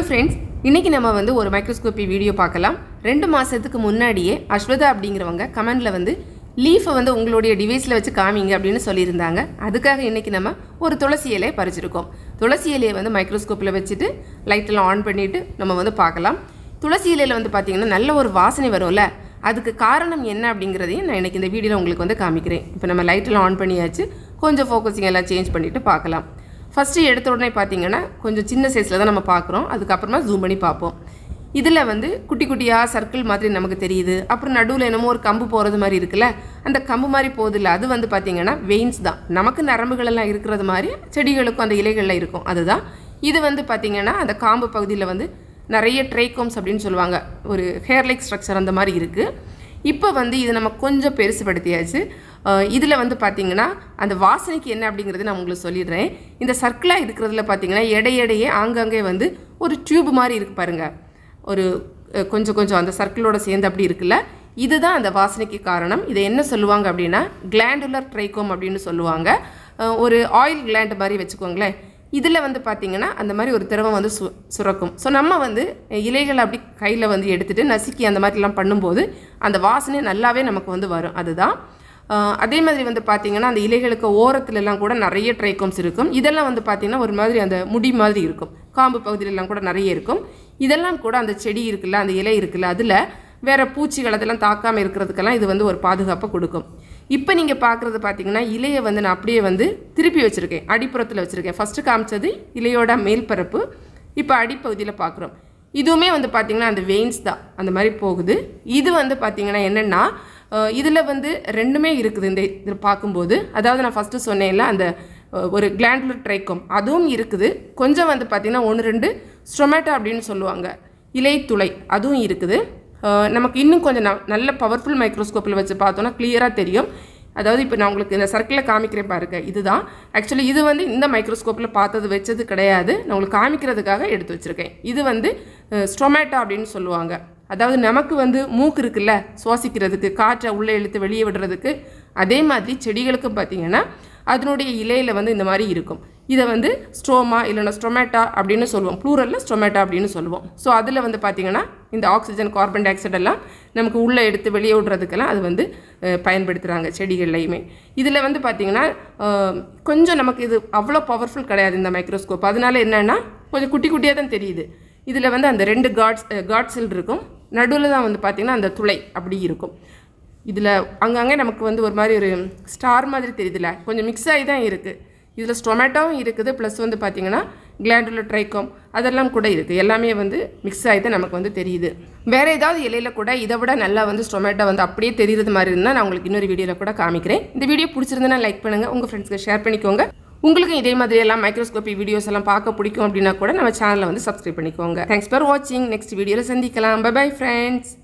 hello friends இன்றைக்கி நம்ம வந்து ஒரு மைக்ரோஸ்கோப்பி வீடியோ பார்க்கலாம் ரெண்டு மாதத்துக்கு முன்னாடியே அஸ்வதா அப்படிங்கிறவங்க கமெண்டில் வந்து லீஃபை வந்து உங்களுடைய டிவைஸில் வச்சு காமிங்க அப்படின்னு சொல்லியிருந்தாங்க அதுக்காக இன்றைக்கி நம்ம ஒரு துளசி இலையை பறிச்சிருக்கோம் துளசி இலையை வந்து மைக்ரோஸ்கோப்பில் வச்சுட்டு லைட்டெல்லாம் ஆன் பண்ணிவிட்டு நம்ம வந்து பார்க்கலாம் துளசி இலையில் வந்து பார்த்திங்கன்னா நல்ல ஒரு வாசனை வரும்ல அதுக்கு காரணம் என்ன அப்படிங்கிறதையும் நான் இன்றைக்கி இந்த வீடியோவில் உங்களுக்கு வந்து காமிக்கிறேன் இப்போ நம்ம லைட்டெல்லாம் ஆன் பண்ணியாச்சு கொஞ்சம் ஃபோக்கஸிங் எல்லாம் சேஞ்ச் பண்ணிவிட்டு பார்க்கலாம் ஃபஸ்ட்டு எடுத்த உடனே பார்த்தீங்கன்னா கொஞ்சம் சின்ன சைஸில் தான் நம்ம பார்க்குறோம் அதுக்கப்புறமா ஜூம் பண்ணி பார்ப்போம் இதில் வந்து குட்டி குட்டியாக சர்க்கிள் மாதிரி நமக்கு தெரியுது அப்புறம் நடுவில் என்னமோ ஒரு கம்பு போகிறது மாதிரி இருக்குல்ல அந்த கம்பு மாதிரி போதில்ல அது வந்து பார்த்திங்கன்னா வெயின்ஸ் தான் நமக்கு நரம்புகளெல்லாம் இருக்கிறது மாதிரி செடிகளுக்கும் அந்த இலைகளில் இருக்கும் அதுதான் இது வந்து பார்த்திங்கன்னா அந்த காம்பு பகுதியில் வந்து நிறைய ட்ரைகோம்ஸ் அப்படின்னு சொல்லுவாங்க ஒரு ஹேர்லைக் ஸ்ட்ரக்சர் அந்த மாதிரி இருக்குது இப்போ வந்து இது நம்ம கொஞ்சம் பெருசுப்படுத்தியாச்சு இதில் வந்து பார்த்திங்கன்னா அந்த வாசனைக்கு என்ன அப்படிங்கிறது நான் உங்களுக்கு சொல்லிடுறேன் இந்த சர்க்கிளாக இருக்கிறதுல பார்த்திங்கன்னா இடையிடையே ஆங்காங்கே வந்து ஒரு டியூப் மாதிரி இருக்குது பாருங்கள் ஒரு கொஞ்சம் கொஞ்சம் அந்த சர்க்கிளோட சேர்ந்து அப்படி இருக்குல்ல இதுதான் அந்த வாசனைக்கு காரணம் இதை என்ன சொல்லுவாங்க அப்படின்னா கிளாண்டுலர் ட்ரைகோம் அப்படின்னு சொல்லுவாங்க ஒரு ஆயில் கிளாண்ட் மாதிரி வச்சுக்கோங்களேன் இதில் வந்து பார்த்திங்கன்னா அந்த மாதிரி ஒரு திரவம் வந்து சு சுரக்கும் ஸோ நம்ம வந்து இலைகளை அப்படி கையில் வந்து எடுத்துகிட்டு நசுக்கி அந்த மாதிரிலாம் பண்ணும்போது அந்த வாசனை நல்லாவே நமக்கு வந்து வரும் அதுதான் அதே மாதிரி வந்து பார்த்திங்கன்னா அந்த இலைகளுக்கு ஓரத்துலலாம் கூட நிறைய ட்ரைகோம்ஸ் இருக்கும் இதெல்லாம் வந்து பார்த்திங்கன்னா ஒரு மாதிரி அந்த முடி மாதிரி இருக்கும் காம்பு பகுதியிலலாம் கூட நிறைய இருக்கும் இதெல்லாம் கூட அந்த செடி இருக்குல்ல அந்த இலை இருக்குல்ல அதில் வேறு பூச்சிகள் அதெல்லாம் தாக்காமல் இருக்கிறதுக்கெல்லாம் இது வந்து ஒரு பாதுகாப்பை கொடுக்கும் இப்போ நீங்கள் பார்க்குறது பார்த்தீங்கன்னா இலையை வந்து நான் அப்படியே வந்து திருப்பி வச்சுருக்கேன் அடிப்புறத்தில் வச்சுருக்கேன் ஃபஸ்ட்டு காமிச்சது இலையோட மேல் பரப்பு இப்போ அடிப்பகுதியில் பார்க்குறோம் இதுவுமே வந்து பார்த்திங்கன்னா அந்த வெயின்ஸ் தான் அந்த மாதிரி போகுது இது வந்து பார்த்திங்கன்னா என்னென்னா இதில் வந்து ரெண்டுமே இருக்குது இந்த இதில் பார்க்கும்போது அதாவது நான் ஃபஸ்ட்டு சொன்னேன்ல அந்த ஒரு கிளாண்டுலர் ட்ரைக்கோம் அதுவும் இருக்குது கொஞ்சம் வந்து பார்த்திங்கன்னா ஒன்று ரெண்டு ஸ்டொமேட்டோ அப்படின்னு சொல்லுவாங்க இலை துளை அதுவும் இருக்குது நமக்கு இன்னும் கொஞ்சம் ந நல்ல பவர்ஃபுல் மைக்ரோஸ்கோப்பில் வச்சு பார்த்தோன்னா கிளியராக தெரியும் அதாவது இப்போ நான் உங்களுக்கு இந்த சர்க்கிளில் காமிக்கிறேன் பாருங்கள் இதுதான் ஆக்சுவலி இது வந்து இந்த மைக்ரோஸ்கோப்பில் பார்த்தது வச்சது கிடையாது நான் உங்களுக்கு காமிக்கிறதுக்காக எடுத்து வச்சுருக்கேன் இது வந்து ஸ்டொமேட்டா அப்படின்னு சொல்லுவாங்க அதாவது நமக்கு வந்து மூக்கு இருக்குல்ல சுவாசிக்கிறதுக்கு காற்றை உள்ளே இழுத்து வெளியே விடுறதுக்கு அதே மாதிரி செடிகளுக்கும் பார்த்திங்கன்னா அதனுடைய இலையில் வந்து இந்த மாதிரி இருக்கும் இதை வந்து ஸ்ட்ரோமா இல்லைனா ஸ்டொமேட்டா அப்படின்னு சொல்லுவோம் ப்ளூரலில் ஸ்டொமேட்டா அப்படின்னு சொல்லுவோம் ஸோ அதில் வந்து பார்த்திங்கன்னா இந்த ஆக்சிஜன் கார்பன் டை ஆக்சைடு எல்லாம் நமக்கு உள்ளே எடுத்து வெளியே விடுறதுக்கெல்லாம் அது வந்து பயன்படுத்துகிறாங்க செடிகள்லையுமே இதில் வந்து பார்த்திங்கன்னா கொஞ்சம் நமக்கு இது அவ்வளோ பவர்ஃபுல் கிடையாது இந்த மைக்ரோஸ்கோப் அதனால் என்னென்னா கொஞ்சம் குட்டி குட்டியாக தான் தெரியுது இதில் வந்து அந்த ரெண்டு காட்ஸ் காட்ஸில் இருக்கும் நடுவில் தான் வந்து பார்த்திங்கன்னா அந்த துளை அப்படி இருக்கும் இதில் அங்கங்கே நமக்கு வந்து ஒரு மாதிரி ஒரு ஸ்டார் மாதிரி தெரியுதுல கொஞ்சம் மிக்ஸ் ஆகி தான் இருக்குது இதில் ஸ்டொமேட்டோவும் இருக்குது ப்ளஸ் வந்து பார்த்திங்கன்னா கிளாண்டுலர் ட்ரைக்கோம் அதெல்லாம் கூட இருக்குது எல்லாமே வந்து மிக்ஸ் ஆகி தான் நமக்கு வந்து தெரியுது வேறு ஏதாவது இலையில் கூட இதை விட நல்லா வந்து ஸ்டொமேட்டோ வந்து அப்படியே தெரியுது மாதிரி இருந்தால் நான் உங்களுக்கு இன்னொரு வீடியோவில் கூட காமிக்கிறேன் இந்த வீடியோ பிடிச்சிருந்தேன்னா லைக் பண்ணுங்கள் உங்கள் ஃப்ரெண்ட்ஸ்க்கு ஷேர் பண்ணிக்கோங்க உங்களுக்கும் இதே மாதிரி எல்லாம் மைக்ரோஸ்கோபி வீடியோஸ் எல்லாம் பார்க்க பிடிக்கும் அப்படின்னா கூட நம்ம சேனலை வந்து சப்ஸ்கிரைப் பண்ணிக்கோங்க தேங்க்ஸ் ஃபார் வாட்சிங் நெக்ஸ்ட் வீடியோவில் சந்திக்கலாம் பை பை ஃப்ரெண்ட்ஸ்